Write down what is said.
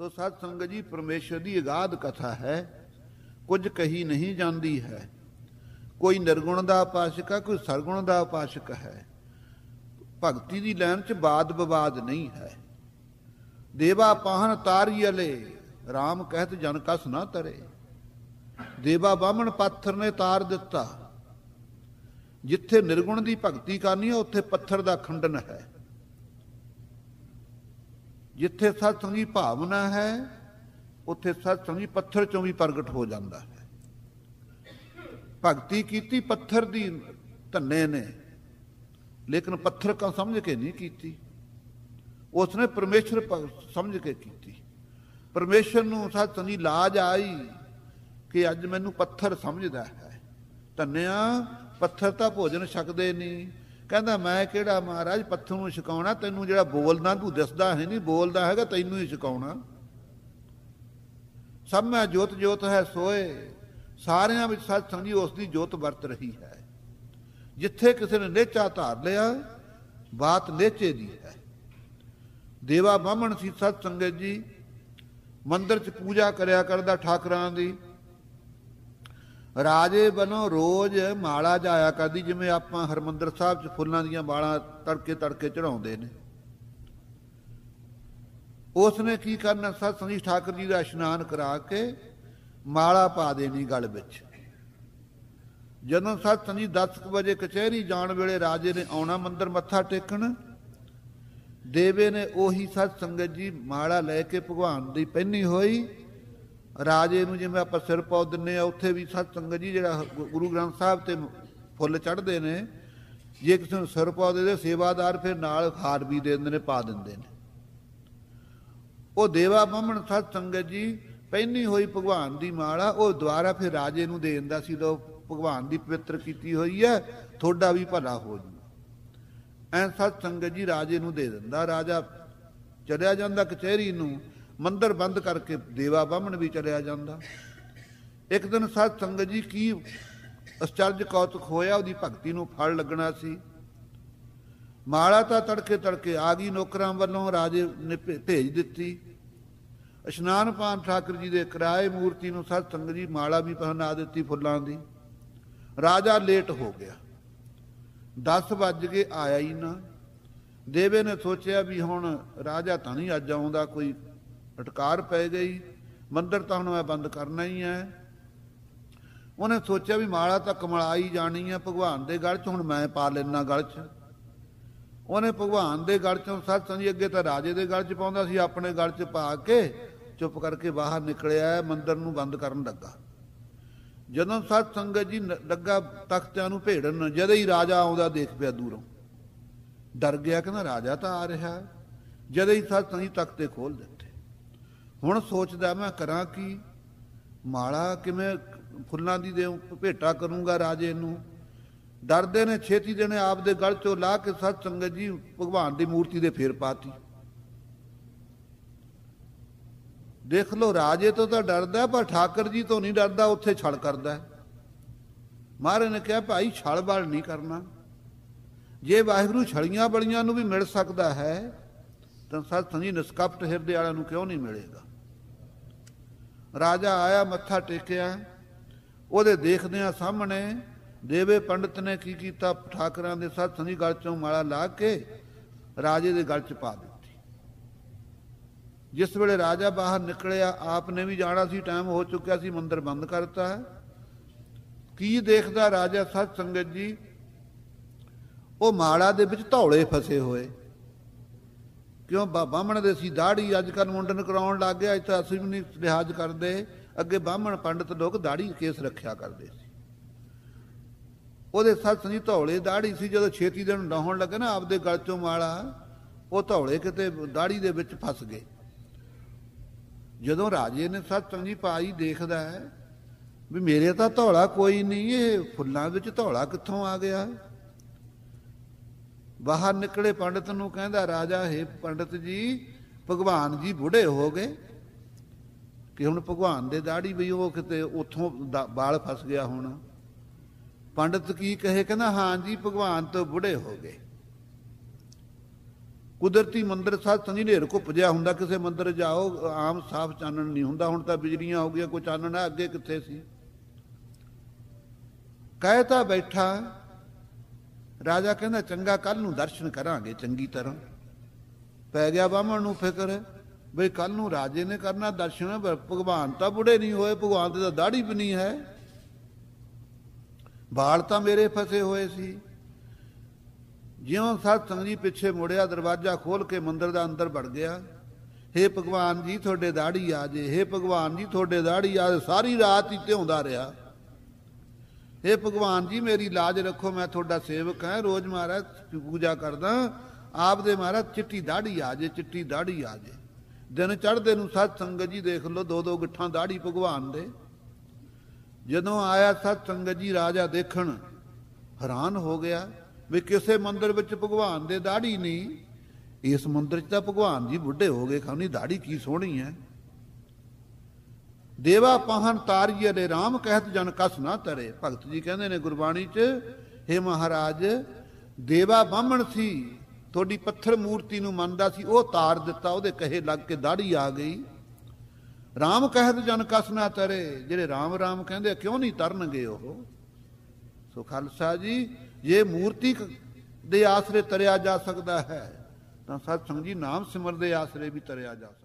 ਸੋ ਸਤ ਸੰਗ ਜੀ ਪਰਮੇਸ਼ਰ ਦੀ ਅਗਾਧ ਕਥਾ ਹੈ ਕੁਝ ਕਹੀ ਨਹੀਂ ਜਾਂਦੀ ਹੈ ਕੋਈ ਨਿਰਗੁਣ ਦਾ ਆਪਾਸ਼ਕ ਹੈ ਕੋਈ ਸਰਗੁਣ ਦਾ ਆਪਾਸ਼ਕ ਹੈ ਭਗਤੀ ਦੀ ਲੈਣ 'ਚ ਬਾਦ ਬਵਾਦ ਨਹੀਂ ਹੈ ਦੇਵਾ ਪਾਹਨ ਤਾਰੀਅਲੇ RAM ਕਹਿਤ ਜਨ ਕਸ ਨਾ ਤਰੇ ਦੇਵਾ ਬਾਹਮਣ ਪੱਥਰ ਨੇ ਤਾਰ ਦਿੱਤਾ ਜਿੱਥੇ ਨਿਰਗੁਣ ਦੀ ਭਗਤੀ ਕਰਨੀ ਹੈ ਉੱਥੇ ਪੱਥਰ ਦਾ ਖੰਡਨ ਹੈ ਜਿੱਥੇ ਸਤਸੰਗ ਭਾਵਨਾ ਹੈ ਉੱਥੇ ਸਤਸੰਗ ਪੱਥਰ ਚੋਂ ਵੀ ਪ੍ਰਗਟ ਹੋ ਜਾਂਦਾ ਹੈ ਭਗਤੀ ਕੀਤੀ ਪੱਥਰ ਦੀ ਧੰਨੇ ਨੇ ਲੇਕਿਨ ਪੱਥਰ ਕਾ ਸਮਝ ਕੇ ਨਹੀਂ ਕੀਤੀ ਉਸਨੇ ਪਰਮੇਸ਼ਰ ਸਮਝ ਕੇ ਕੀਤੀ ਪਰਮੇਸ਼ਰ ਨੂੰ ਸਤਸੰਗ ਲਾਜ ਆਈ ਕਿ ਅੱਜ ਮੈਨੂੰ ਪੱਥਰ ਸਮਝਦਾ ਹੈ ਧੰਨਿਆ ਪੱਥਰ ਤਾਂ ਭੋਜਨ ਛਕਦੇ ਨਹੀਂ ਕਹਿੰਦਾ ਮੈਂ ਕਿਹੜਾ ਮਹਾਰਾਜ ਪੱਥਰ ਨੂੰ ਛਕਾਉਣਾ ਤੈਨੂੰ ਜਿਹੜਾ ਬੋਲਦਾ ਤੂੰ ਦਿਸਦਾ ਹੈ ਨਹੀਂ ਬੋਲਦਾ ਹੈਗਾ ਤੈਨੂੰ ਹੀ ਛਕਾਉਣਾ ਸਭ ਮੈਂ ਜੋਤ ਜੋਤ ਹੈ ਸੋਏ ਸਾਰਿਆਂ ਵਿੱਚ ਸਤ ਸੰਗੀ ਉਸ ਦੀ ਜੋਤ ਵਰਤ ਰਹੀ ਹੈ ਜਿੱਥੇ ਕਿਸੇ ਨੇ ਨੇਚਾ ਧਾਰ ਲਿਆ ਬਾਤ ਨੇਚੇ ਦੀ ਹੈ ਦੇਵਾ ਬ੍ਰਾਹਮਣ ਸੀ ਸਤ ਸੰਗਤ ਜੀ ਮੰਦਰ 'ਚ ਪੂਜਾ ਕਰਿਆ ਕਰਦਾ ਠਾਕਰਾਂ ਦੀ ਰਾਜੇ ਬਨੋ ਰੋਜ਼ ਮਾਲਾ ਜਾਇਆ ਕਰਦੀ ਜਿਵੇਂ ਆਪਾਂ ਹਰਮੰਦਰ ਸਾਹਿਬ 'ਚ ਫੁੱਲਾਂ ਦੀਆਂ ਬਾਲਾਂ ਤੜਕੇ ਤੜਕੇ ਚੜਾਉਂਦੇ ਨੇ ਉਸ ਨੇ ਕੀ ਕਰਨਾ ਸਤ ਸੰਜੀ ਠਾਕੁਰ ਜੀ ਦਾ ਇਸ਼ਨਾਨ ਕਰਾ ਕੇ ਮਾਲਾ ਪਾ ਦੇਣੀ ਗਲ ਵਿੱਚ ਜਦੋਂ ਸਤ ਸੰਜੀ 10 ਵਜੇ ਕਚਹਿਰੀ ਜਾਣ ਵੇਲੇ ਰਾਜੇ ਨੇ ਆਉਣਾ ਮੰਦਰ ਮੱਥਾ ਟੇਕਣ ਦੇਵੇ ਨੇ ਉਹੀ ਸਤ ਸੰਗਤ ਜੀ ਮਾਲਾ ਲੈ ਕੇ ਭਗਵਾਨ ਦੀ ਪਹਿਨੀ ਹੋਈ ਰਾਜੇ ਨੂੰ ਜਿਵੇਂ ਆਪਾਂ ਸਿਰ ਪਾਉ ਦਿੰਨੇ ਆ ਉੱਥੇ ਵੀ ਸਤ ਸੰਗਤ ਜੀ ਜਿਹੜਾ ਗੁਰੂ ਗ੍ਰੰਥ ਸਾਹਿਬ ਤੇ ਫੁੱਲ ਚੜਦੇ ਨੇ ਜੇ ਕਿਸੇ ਨੂੰ ਸਿਰ ਪਾਉ ਦੇ ਦੇ ਸੇਵਾਦਾਰ ਫਿਰ ਨਾਲ ਖਾਰ ਵੀ ਦੇ ਦਿੰਦੇ ਨੇ ਪਾ ਦਿੰਦੇ ਨੇ ਉਹ ਦੇਵਾ ਬ੍ਰਾਹਮਣ ਸਤ ਸੰਗਤ ਜੀ ਪਹਿਨੀ ਹੋਈ ਭਗਵਾਨ ਦੀ ਮਾਲਾ ਉਹ ਦੁਆਰਾ ਫਿਰ ਰਾਜੇ ਨੂੰ ਦੇ ਦਿੰਦਾ ਸੀ ਲੋ ਭਗਵਾਨ ਦੀ ਪਵਿੱਤਰ ਕੀਤੀ ਹੋਈ ਹੈ ਤੁਹਾਡਾ ਵੀ ਭਲਾ ਹੋ ਜੂ ਐ ਸਤ ਸੰਗਤ ਜੀ ਰਾਜੇ ਨੂੰ ਦੇ ਦਿੰਦਾ ਰਾਜਾ ਚੜਿਆ ਜਾਂਦਾ ਕਚਹਿਰੀ ਨੂੰ ਮੰਦਰ ਬੰਦ ਕਰਕੇ ਦੇਵਾ ਬਾਹਮਣ ਵੀ ਚਲਿਆ ਜਾਂਦਾ ਇੱਕ ਦਿਨ ਸਾਧ ਸੰਗਤ ਜੀ ਕੀ ਅਚਰਜ ਕੌਤਕ ਹੋਇਆ ਉਹਦੀ ਭਗਤੀ ਨੂੰ ਫਲ ਲੱਗਣਾ ਸੀ ਮਾਲਾ ਤਾਂ ਤੜਕੇ ਤੜਕੇ ਆ ਗਈ ਨੌਕਰਾਂ ਵੱਲੋਂ ਰਾਜੇ ਨੇ ਭੇਜ ਦਿੱਤੀ ਇਸ਼ਨਾਨ ਪਾਨ ਠਾਕੁਰ ਜੀ ਦੇ ਕਿਰਾਏ ਮੂਰਤੀ ਨੂੰ ਸਾਧ ਸੰਗਤ ਜੀ ਮਾਲਾ ਵੀ ਪਹਿਨਾ ਦਿੱਤੀ ਫੁੱਲਾਂ ਦੀ ਰਾਜਾ ਲੇਟ ਹੋ ਗਿਆ 10 ਵਜ ਕੇ ਆਇਆ ਹੀ ਨਾ ਦੇਵੇ ਨੇ ਸੋਚਿਆ ਵੀ ਹੁਣ ਰਾਜਾ ਤਾਂ ਨਹੀਂ ਅੱਜ ਆਉਂਦਾ ਕੋਈ ਅਟਕਾਰ ਪੈ ਗਈ ਮੰਦਰ ਤਾਂ ਹੁਣ ਮੈਂ ਬੰਦ ਕਰਨਾ ਹੀ ਹੈ ਉਹਨੇ ਸੋਚਿਆ ਵੀ ਮਾਲਾ ਤਾਂ ਕਮਲਾਈ ਜਾਣੀ ਹੈ ਭਗਵਾਨ ਦੇ ਗਲ 'ਚ ਹੁਣ ਮੈਂ ਪਾ ਲੈਣਾ ਗਲ 'ਚ ਉਹਨੇ ਭਗਵਾਨ ਦੇ ਗਲ 'ਚੋਂ ਸਤ ਸੰਜੀ ਅੱਗੇ ਤਾਂ ਰਾਜੇ ਦੇ ਗਲ 'ਚ ਪਾਉਂਦਾ ਸੀ ਆਪਣੇ ਗਲ 'ਚ ਪਾ ਕੇ ਚੁੱਪ ਕਰਕੇ ਬਾਹਰ ਨਿਕਲਿਆ ਮੰਦਰ ਨੂੰ ਬੰਦ ਕਰਨ ਲੱਗਾ ਜਦੋਂ ਸਤ ਸੰਗਤ ਜੀ ਲੱਗਾ ਤਖਤਿਆਂ ਨੂੰ ਭੇੜਨ ਜਦ ਹੀ ਰਾਜਾ ਆਉਂਦਾ ਦੇਖ ਪਿਆ ਦੂਰੋਂ ਡਰ ਗਿਆ ਕਹਿੰਦਾ ਰਾਜਾ ਤਾਂ ਆ ਰਿਹਾ ਜਦ ਹੀ ਸਤ ਸੰਜੀ ਤਖਤੇ ਖੋਲ ਦਿੱਤੇ ਹੁਣ ਸੋਚਦਾ ਮੈਂ ਕਰਾਂ ਕੀ ਮਾਲਾ ਕਿਵੇਂ ਫੁੱਲਾਂ ਦੀ ਦੇ ਭੇਟਾ ਕਰੂੰਗਾ ਰਾਜੇ ਨੂੰ ਡਰਦੇ ਨੇ ਛੇਤੀ ਜਣੇ ਆਪ ਦੇ ਗਲ ਚੋਂ ਲਾ ਕੇ ਸਤ ਸੰਗਤ ਜੀ ਭਗਵਾਨ ਦੀ ਮੂਰਤੀ ਦੇ ਫੇਰ ਪਾਤੀ ਦੇਖ ਲੋ ਰਾਜੇ ਤੋਂ ਤਾਂ ਡਰਦਾ ਪਰ ਠਾਕਰ ਜੀ ਤੋਂ ਨਹੀਂ ਡਰਦਾ ਉੱਥੇ ਛਲ ਕਰਦਾ ਮਹਾਰਾਜ ਨੇ ਕਿਹਾ ਭਾਈ ਛਲ ਬਲ ਨਹੀਂ ਕਰਨਾ ਜੇ ਵਾਹਿਗੁਰੂ ਛਲੀਆਂ ਬਲੀਆਂ ਨੂੰ ਵੀ ਮਿਲ ਸਕਦਾ ਹੈ ਤਾਂ ਸਤ ਜੀ ਨਿਸਕਪਟ ਹਿਰਦੇ ਵਾਲਿਆਂ ਨੂੰ ਕਿਉਂ ਨਹੀਂ ਮਿਲੇਗਾ ਰਾਜਾ ਆਇਆ ਮੱਥਾ ਟੇਕਿਆ ਉਹਦੇ ਦੇਖਦਿਆਂ ਸਾਹਮਣੇ ਦੇਵੇ ਪੰਡਤ ਨੇ ਕੀ ਕੀਤਾ ਠਾਕਰਾਂ ਦੇ ਸਾਥ ਸੰਗੀ ਗਲ ਚੋਂ ਮਾਲਾ ਲਾ ਕੇ ਰਾਜੇ ਦੇ ਗਲ ਚ ਪਾ ਦਿੱਤੀ ਜਿਸ ਵੇਲੇ ਰਾਜਾ ਬਾਹਰ ਨਿਕਲਿਆ ਆਪ ਨੇ ਵੀ ਜਾਣਾ ਸੀ ਟਾਈਮ ਹੋ ਚੁੱਕਿਆ ਸੀ ਮੰਦਰ ਬੰਦ ਕਰਤਾ ਕੀ ਦੇਖਦਾ ਰਾਜਾ ਸਾਥ ਸੰਗਤ ਜੀ ਉਹ ਮਾਲਾ ਦੇ ਵਿੱਚ ਧੌਲੇ ਫਸੇ ਹੋਏ ਕਿਉਂ ਬਾਹਮਣ ਦੇ ਸੀ ਦਾੜੀ ਅੱਜ ਕੱਲ ਮੁੰਡਨ ਕਰਾਉਣ ਲੱਗ ਗਿਆ ਅੱਜ ਤਾਂ ਅਸੀਂ ਵੀ ਨਹੀਂ ਲਿਹਾਜ਼ ਕਰਦੇ ਅੱਗੇ ਬਾਹਮਣ ਪੰਡਤ ਲੋਕ ਦਾੜੀ ਕੇਸ ਰੱਖਿਆ ਕਰਦੇ ਸੀ ਉਹਦੇ ਸੱਤ ਸੰਜੀ ਧੌਲੇ ਦਾੜੀ ਸੀ ਜਦੋਂ ਛੇਤੀ ਦਿਨ ਡਾਉਣ ਲੱਗੇ ਨਾ ਆਪਦੇ ਗਲ ਚੋਂ ਮਾਲਾ ਉਹ ਧੌਲੇ ਕਿਤੇ ਦਾੜੀ ਦੇ ਵਿੱਚ ਫਸ ਗਏ ਜਦੋਂ ਰਾਜੇ ਨੇ ਸੱਤ ਸੰਜੀ ਪਾਈ ਦੇਖਦਾ ਹੈ ਵੀ ਮੇਰੇ ਤਾਂ ਧੌਲਾ ਕੋਈ ਨਹੀਂ ਇਹ ਫੁੱਲਾਂ ਵਿੱਚ ਧੌਲਾ ਕਿੱਥੋਂ ਆ ਗਿਆ ਬਾਹਰ ਨਿਕਲੇ ਪੰਡਤ ਨੂੰ ਕਹਿੰਦਾ ਰਾਜਾ ਹੈ ਪੰਡਤ ਜੀ ਭਗਵਾਨ ਜੀ ਬੁੱਢੇ ਹੋ ਗਏ ਕਿ ਹੁਣ ਭਗਵਾਨ ਦੇ ਦਾੜੀ ਵੀ ਉਹ ਕਿਤੇ ਉੱਥੋਂ ਬਾਲ ਫਸ ਗਿਆ ਹੋਣਾ ਪੰਡਤ ਕੀ ਕਹੇ ਕਹਿੰਦਾ ਹਾਂ ਜੀ ਭਗਵਾਨ ਤੋਂ ਬੁੱਢੇ ਹੋ ਗਏ ਕੁਦਰਤੀ ਮੰਦਰ ਸਾਹਿਬ ਸੰਜੀ ਨੇਰ ਕੋ ਪੁਜਿਆ ਹੁੰਦਾ ਕਿਸੇ ਮੰਦਰ ਜਾਓ ਆਮ ਸਾਫ ਚਾਨਣ ਨਹੀਂ ਹੁੰਦਾ ਹੁਣ ਤਾਂ ਬਿਜਲੀਆਂ ਹੋ ਗਈਆਂ ਕੋਈ ਚਾਨਣ ਅੱਗੇ ਕਿੱਥੇ ਸੀ ਕਹਿਤਾ ਬੈਠਾ ਰਾਜਾ ਕਹਿੰਦਾ ਚੰਗਾ ਕੱਲ ਨੂੰ ਦਰਸ਼ਨ ਕਰਾਂਗੇ ਚੰਗੀ ਤਰ੍ਹਾਂ ਪੈ ਗਿਆ ਬਾਹਮਣ ਨੂੰ ਫਿਕਰ ਬਈ ਕੱਲ ਨੂੰ ਰਾਜੇ ਨੇ ਕਰਨਾ ਦਰਸ਼ਨ ਭਗਵਾਨ ਤਾਂ ਬੁੜੇ ਨਹੀਂ ਹੋਏ ਭਗਵਾਨ ਤੇ ਤਾਂ ਦਾੜੀ ਵੀ ਨਹੀਂ ਹੈ ਬਾਲ ਤਾਂ ਮੇਰੇ ਫਸੇ ਹੋਏ ਸੀ ਜਿਉਂ ਸਾਧ ਸੰਗਤ ਜੀ ਪਿੱਛੇ ਮੁੜਿਆ ਦਰਵਾਜ਼ਾ ਖੋਲ ਕੇ ਮੰਦਰ ਦਾ ਅੰਦਰ ਵੜ ਗਿਆ हे ਭਗਵਾਨ ਜੀ ਤੁਹਾਡੇ ਦਾੜੀ ਆ ਜੇ हे ਭਗਵਾਨ ਜੀ ਤੁਹਾਡੇ ਦਾੜੀ ਆ ਸਾਰੀ ਰਾਤ ਹੀ ਧਿਉਂਦਾ ਰਿਹਾ हे ਭਗਵਾਨ ਜੀ ਮੇਰੀ लाज ਰੱਖੋ ਮੈਂ ਤੁਹਾਡਾ ਸੇਵਕ ਹਾਂ ਰੋਜ਼ ਮਹਾਰਾਜ ਪੂਜਾ ਕਰਦਾ ਆਪ ਦੇ ਮਹਾਰਾਜ ਚਿੱਟੀ ਦਾੜੀ ਆ ਜੇ ਚਿੱਟੀ ਦਾੜੀ ਆ ਜੇ ਦਿਨ ਚੜਦੇ ਨੂੰ ਸਤ ਸੰਗਤ ਜੀ ਦੇਖ ਲਓ ਦੋ ਦੋ ਗਿੱਠਾਂ ਦਾੜੀ ਭਗਵਾਨ ਦੇ ਜਦੋਂ ਆਇਆ ਸਤ ਸੰਗਤ ਜੀ ਰਾਜਾ ਦੇਖਣ ਹੈਰਾਨ ਹੋ ਗਿਆ ਵੀ ਕਿਸੇ ਮੰਦਰ ਵਿੱਚ ਭਗਵਾਨ ਦੇ ਦਾੜੀ ਨਹੀਂ ਇਸ ਮੰਦਰ 'ਚ ਤਾਂ ਭਗਵਾਨ ਜੀ ਬੁੱਢੇ ਹੋ ਗਏ ਖਾਣੀ ਦਾੜੀ ਕੀ ਸੋਹਣੀ ਹੈ ਦੇਵਾ ਪਹਨ ਤਾਰੀਏ ਦੇ RAM ਕਹਿਤ ਜਨ ਕਸ ਨਾ ਤਰੇ ਭਗਤ ਜੀ ਕਹਿੰਦੇ ਨੇ ਗੁਰਬਾਣੀ 'ਚ हे ਮਹਾਰਾਜ ਦੇਵਾ ਬਾਹਮਣ ਸੀ ਤੁਹਾਡੀ ਪੱਥਰ ਮੂਰਤੀ ਨੂੰ ਮੰਨਦਾ ਸੀ ਉਹ ਤਾਰ ਦਿੱਤਾ ਉਹਦੇ ਕਹੇ ਲੱਗ ਕੇ ਦਾੜੀ ਆ ਗਈ RAM ਕਹਿਤ ਜਨ ਕਸ ਨਾ ਤਰੇ ਜਿਹੜੇ RAM RAM ਕਹਿੰਦੇ ਕਿਉਂ ਨਹੀਂ ਤਰਨਗੇ ਉਹ ਸੋ ਖਾਲਸਾ ਜੀ ਇਹ ਮੂਰਤੀ ਦੇ ਆਸਰੇ ਤਰਿਆ ਜਾ ਸਕਦਾ ਹੈ ਤਾਂ ਸਤ ਸੰਗ ਜੀ ਨਾਮ ਸਿਮਰ ਦੇ ਆਸਰੇ ਵੀ ਤਰਿਆ ਜਾ